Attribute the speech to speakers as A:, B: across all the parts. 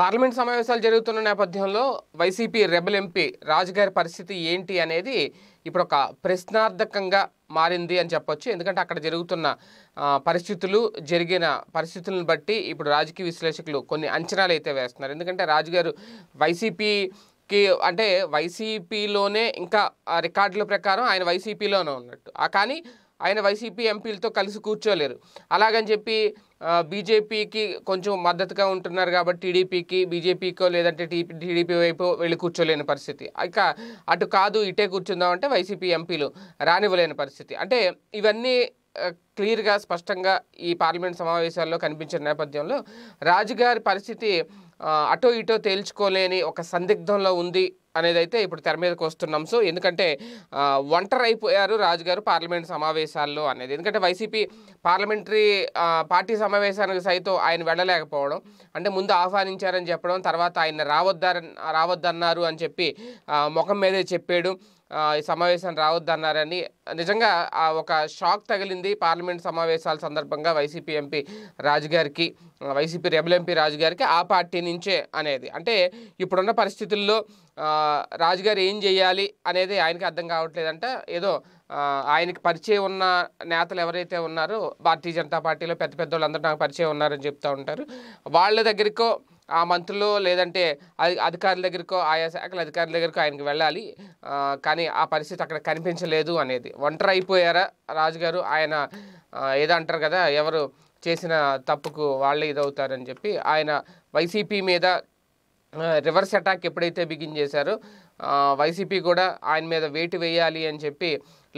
A: parliament సమావేశాలు జరుగుతున్న నేపథ్యంలో వైసీపీ రెబల్ ఎంపీ రాజుగారి పరిస్థితి ఏంటి అనేది ఇప్పుడు ఒక ప్రశ్నార్థకంగా మారింది అని చెప్పొచ్చు ఎందుకంటే అక్కడ జరుగుతున్న పరిస్థితులు జరిగిన పరిస్థితులను బట్టి ఇప్పుడు రాజకీయ విశ్లేషకులు కొన్ని అంచనాలు అయితే వేస్తున్నారు ఎందుకంటే రాజుగారు వైసీపీకి అంటే వైసీపీలోనే ఇంకా రికార్డుల ప్రకారం ఆయన వైసీపీలోనే ఉన్నట్టు కానీ ఆయన వైసీపీ ఎంపీలతో కలిసి కూర్చోలేరు అలాగని చెప్పి బీజేపీకి కొంచెం మద్దతుగా ఉంటున్నారు కాబట్టి టీడీపీకి బీజేపీకో లేదంటే టీడీపీ వైపు వెళ్ళి కూర్చోలేని పరిస్థితి ఇక అటు కాదు ఇటే కూర్చుందామంటే వైసీపీ ఎంపీలు రానివ్వలేని పరిస్థితి అంటే ఇవన్నీ క్లియర్గా స్పష్టంగా ఈ పార్లమెంట్ సమావేశాల్లో కనిపించిన నేపథ్యంలో రాజుగారి పరిస్థితి అటో ఇటో తేల్చుకోలేని ఒక సందిగ్ధంలో ఉంది అనేది అయితే ఇప్పుడు తెర మీదకి వస్తున్నాం సో ఎందుకంటే ఒంటరి అయిపోయారు రాజుగారు పార్లమెంట్ సమావేశాల్లో అనేది ఎందుకంటే వైసీపీ పార్లమెంటరీ పార్టీ సమావేశానికి సైతం ఆయన వెళ్ళలేకపోవడం అంటే ముందు ఆహ్వానించారని చెప్పడం తర్వాత ఆయన రావద్దార రావద్దన్నారు అని చెప్పి ముఖం మీదే చెప్పాడు ఈ సమావేశాన్ని రావద్దన్నారని నిజంగా ఒక షాక్ తగిలింది పార్లమెంట్ సమావేశాల సందర్భంగా వైసీపీ ఎంపీ రాజుగారికి వైసీపీ రెబల్ ఎంపీ రాజుగారికి ఆ పార్టీ నుంచే అనేది అంటే ఇప్పుడున్న పరిస్థితుల్లో రాజుగారు ఏం చేయాలి అనేది ఆయనకి అర్థం కావట్లేదంట ఏదో ఆయనకి పరిచయం ఉన్న నేతలు ఎవరైతే ఉన్నారో భారతీయ జనతా పార్టీలో పెద్ద పెద్ద వాళ్ళందరూ నాకు పరిచయం ఉన్నారని చెప్తూ ఉంటారు వాళ్ళ దగ్గరికో ఆ మంత్రులు లేదంటే అధికారుల దగ్గరికో ఆయా శాఖల అధికారుల దగ్గరకు ఆయనకి వెళ్ళాలి కానీ ఆ పరిస్థితి అక్కడ కనిపించలేదు అనేది ఒంటరి అయిపోయారా రాజుగారు ఆయన ఏదో అంటారు కదా ఎవరు చేసిన తప్పుకు వాళ్ళే ఇదవుతారని చెప్పి ఆయన వైసీపీ మీద రివర్స్ అటాక్ ఎప్పుడైతే బిగిన్ చేశారో వైసీపీ కూడా ఆయన మీద వేటు వేయాలి అని చెప్పి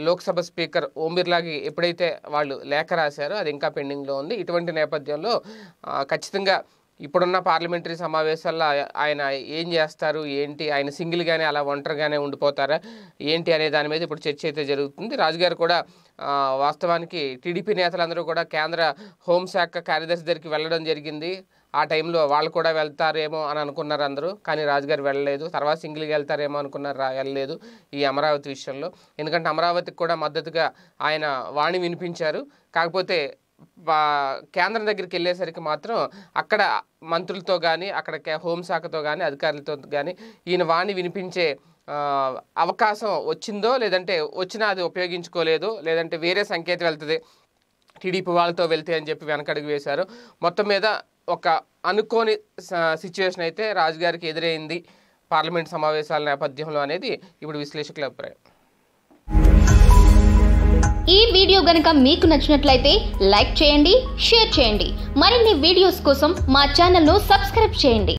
A: లోక్సభ స్పీకర్ ఓం బిర్లాకి ఎప్పుడైతే వాళ్ళు లేఖ రాశారో అది ఇంకా పెండింగ్లో ఉంది ఇటువంటి నేపథ్యంలో ఖచ్చితంగా ఇప్పుడున్న పార్లమెంటరీ సమావేశాల్లో ఆయన ఏం చేస్తారు ఏంటి ఆయన సింగిల్గానే అలా ఒంటరిగానే ఉండిపోతారా ఏంటి అనే దాని మీద ఇప్పుడు చర్చ అయితే జరుగుతుంది రాజుగారు కూడా వాస్తవానికి టీడీపీ నేతలందరూ కూడా కేంద్ర హోంశాఖ కార్యదర్శి దగ్గరికి వెళ్ళడం జరిగింది ఆ టైంలో వాళ్ళు కూడా వెళ్తారేమో అని అనుకున్నారు అందరూ కానీ రాజుగారు వెళ్ళలేదు తర్వాత సింగిల్గా వెళ్తారేమో అనుకున్నారు వెళ్ళలేదు ఈ అమరావతి విషయంలో ఎందుకంటే అమరావతికి కూడా మద్దతుగా ఆయన వాణి వినిపించారు కాకపోతే కేంద్రం దగ్గరికి వెళ్ళేసరికి మాత్రం అక్కడ మంత్రులతో కానీ అక్కడ హోంశాఖతో కానీ అధికారులతో కానీ ఈయన వాణి వినిపించే అవకాశం వచ్చిందో లేదంటే వచ్చినా అది ఉపయోగించుకోలేదు లేదంటే వేరే సంకేతం వెళ్తుంది టీడీపీ వాళ్ళతో వెళ్తే అని చెప్పి వెనకడుగు వేశారు మొత్తం మీద ఒక అనుకోని సిచ్యువేషన్ అయితే రాజుగారికి ఎదురైంది పార్లమెంట్ సమావేశాల నేపథ్యంలో అనేది ఇప్పుడు విశ్లేషకుల అభిప్రాయం ఈ వీడియో గనుక మీకు నచ్చినట్లయితే లైక్ చేయండి షేర్ చేయండి మరిన్ని వీడియోస్ కోసం మా ఛానల్ను సబ్స్క్రైబ్ చేయండి